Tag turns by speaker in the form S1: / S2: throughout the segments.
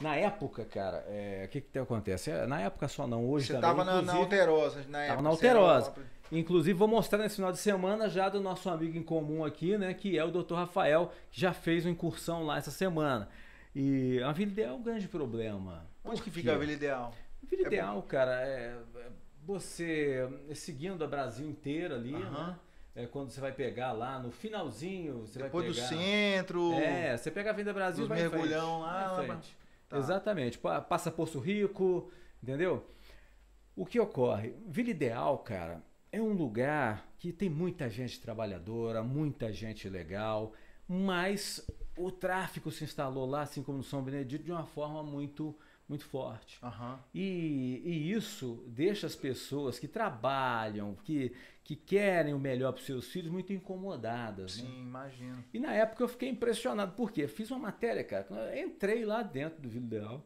S1: Na época, cara, é, o é, que que acontece? É, na época só não, hoje Você também. Você tava na, na Alterosa, na época. na Alterosa. Inclusive, vou mostrar nesse final de semana já do nosso amigo em comum aqui, né? Que é o Dr. Rafael, que já fez uma incursão lá essa semana. E a Vila Ideal é um grande problema. Onde que fica a Vila Ideal? A Vila é Ideal, bom. cara, é, é você seguindo a Brasil inteira ali, né? É quando você vai pegar lá no finalzinho, você Depois vai pegar... Depois do centro... É, você pega a Venda Brasil e vai mergulhão lá... Vai Tá. Exatamente. Passa Poço Rico, entendeu? O que ocorre? Vila Ideal, cara, é um lugar que tem muita gente trabalhadora, muita gente legal, mas o tráfico se instalou lá, assim como no São Benedito, de uma forma muito muito forte. Uhum. E, e, isso deixa as pessoas que trabalham, que, que querem o melhor para os seus filhos, muito incomodadas. Né? Sim, né? imagino. E na época eu fiquei impressionado, porque fiz uma matéria, cara. Entrei lá dentro do Vila Ideal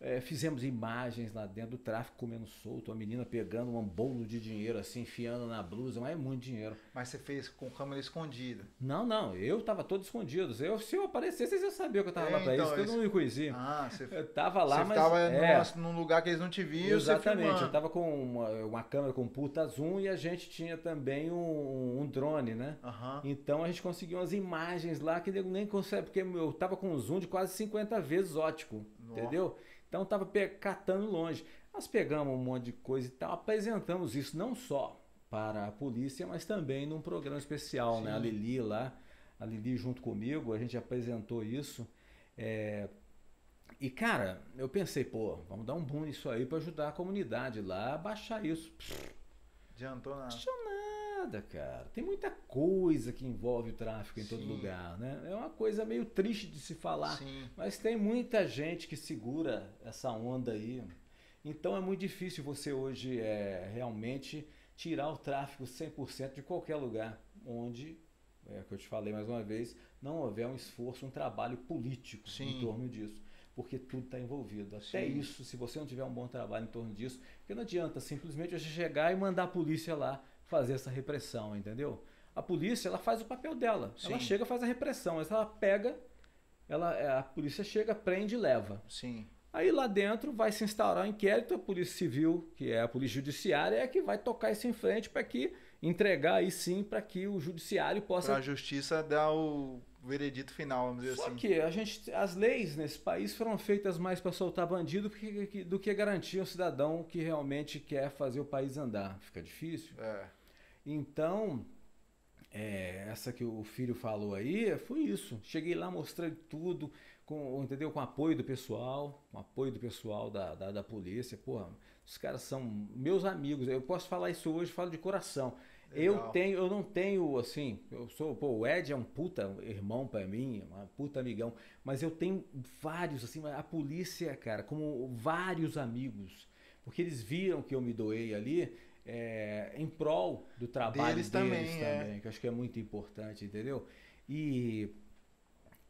S1: é, fizemos imagens lá dentro, do tráfico comendo solto, a menina pegando um bolo de dinheiro, assim, enfiando na blusa, mas é muito dinheiro. Mas você fez com câmera escondida? Não, não, eu tava todo escondido. Eu, se eu aparecesse, vocês iam saber que eu tava é, lá pra é, então, isso. todo não me conhecia. Ah, você eu tava lá, mas. Tava é, num, lugar que eles não te viam, Exatamente, eu tava com uma, uma, câmera com puta zoom e a gente tinha também um, um drone, né? Então a gente conseguiu umas imagens lá que nem consegue, porque eu tava com um zoom de quase 50 vezes ótico, Nossa. entendeu? Então estava catando longe. Nós pegamos um monte de coisa e tal, apresentamos isso não só para a polícia, mas também num programa especial, Sim. né? A Lili lá, a Lili junto comigo, a gente apresentou isso. É... E cara, eu pensei, pô, vamos dar um boom nisso aí para ajudar a comunidade lá a baixar isso. Adiantou nada. Adiantou nada nada, cara. Tem muita coisa que envolve o tráfico em Sim. todo lugar, né? É uma coisa meio triste de se falar, Sim. mas tem muita gente que segura essa onda aí. Então é muito difícil você hoje é, realmente tirar o tráfico 100% de qualquer lugar onde, é o que eu te falei mais uma vez, não houver um esforço, um trabalho político Sim. em torno disso porque tudo está envolvido. Até Sim. isso, se você não tiver um bom trabalho em torno disso, porque não adianta simplesmente você chegar e mandar a polícia lá fazer essa repressão, entendeu? A polícia, ela faz o papel dela. Sim. Ela chega, faz a repressão, mas ela pega, ela, é, a polícia chega, prende e leva. Sim. Aí lá dentro vai se instaurar um inquérito, a Polícia Civil, que é a Polícia Judiciária, é que vai tocar isso em frente para que entregar aí sim para que o judiciário possa. Pra a justiça dar o veredito final, vamos dizer Só assim. Só que a gente, as leis nesse país foram feitas mais para soltar bandido do que, do que garantir um cidadão que realmente quer fazer o país andar. Fica difícil. É. Então, é, essa que o filho falou aí, foi isso. Cheguei lá, mostrei tudo, com, entendeu? Com apoio do pessoal, com apoio do pessoal da, da, da polícia. Porra, os caras são meus amigos. Eu posso falar isso hoje, falo de coração. Eu tenho, eu não tenho assim, eu sou, pô, o Ed é um puta irmão para mim, é um puta amigão, mas eu tenho vários assim, a polícia, cara, como vários amigos, porque eles viram que eu me doei ali, é, em prol do trabalho deles, deles é. também, também é. que acho que é muito importante, entendeu? E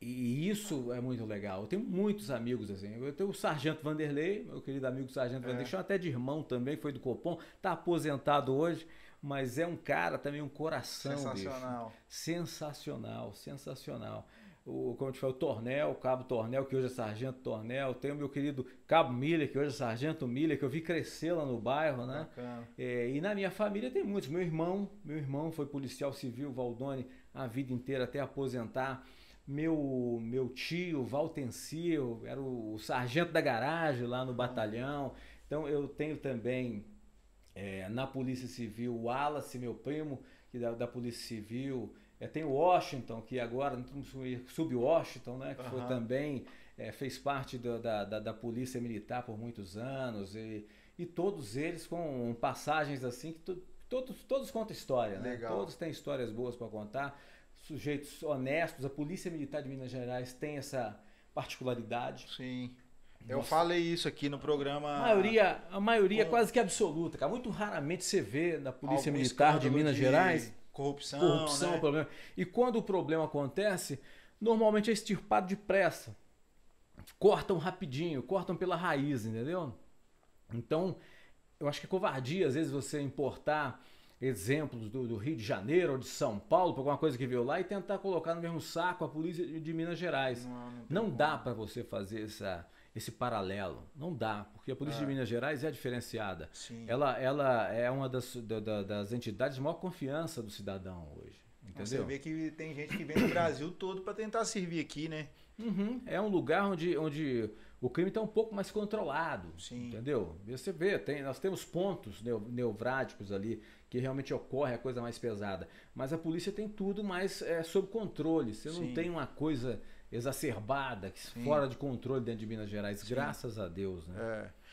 S1: e isso é muito legal. Eu tenho muitos amigos assim. Eu tenho o Sargento Vanderlei, meu querido amigo Sargento é. Vanderlei, chama até de irmão também, foi do Copom, tá aposentado hoje mas é um cara também, um coração. Sensacional. Bicho. Sensacional, sensacional. O, como eu te falei, o Tornel, o Cabo Tornel, que hoje é Sargento Tornel. Tem o meu querido Cabo Miller, que hoje é Sargento Miller, que eu vi crescer lá no bairro, né? É, e na minha família tem muitos. Meu irmão, meu irmão foi policial civil, Valdone, a vida inteira até aposentar meu meu tio Valtencio era o, sargento da garagem lá no batalhão. Então eu tenho também é, na Polícia Civil, o Wallace, meu primo, que da, da Polícia Civil. É, tem o Washington, que agora, sub-Washington, né, que uhum. foi também, é, fez parte do, da, da, da, Polícia Militar por muitos anos, e, e todos eles com passagens assim, que tu, todos, todos contam história, né? Todos têm histórias boas para contar, sujeitos honestos, a Polícia Militar de Minas Gerais tem essa particularidade. Sim. Eu Nossa. falei isso aqui no programa. A maioria, a maioria com... quase que absoluta, cara. Muito raramente você vê na Polícia Algum Militar de Minas de Gerais. Corrupção. Corrupção, né? problema. E quando o problema acontece, normalmente é extirpado depressa. Cortam rapidinho, cortam pela raiz, entendeu? Então, eu acho que é covardia, às vezes, você importar exemplos do, do, Rio de Janeiro ou de São Paulo, alguma coisa que veio lá, e tentar colocar no mesmo saco a polícia de Minas Gerais. Não, não, não dá para você fazer essa, esse paralelo. Não dá, porque a Polícia é. de Minas Gerais é diferenciada. Ela, ela é uma das, da, das entidades de maior confiança do cidadão hoje. Entendeu? Você vê que tem gente que vem do Brasil todo para tentar servir aqui, né? Uhum. É um lugar onde, onde o crime está um pouco mais controlado, Sim. entendeu? Você vê, tem, nós temos pontos nevrálgicos ali que realmente ocorre a coisa mais pesada, mas a polícia tem tudo mais é, sob controle. Você não tem uma coisa exacerbada, Sim. fora de controle dentro de Minas Gerais, Sim. graças a Deus, né? É.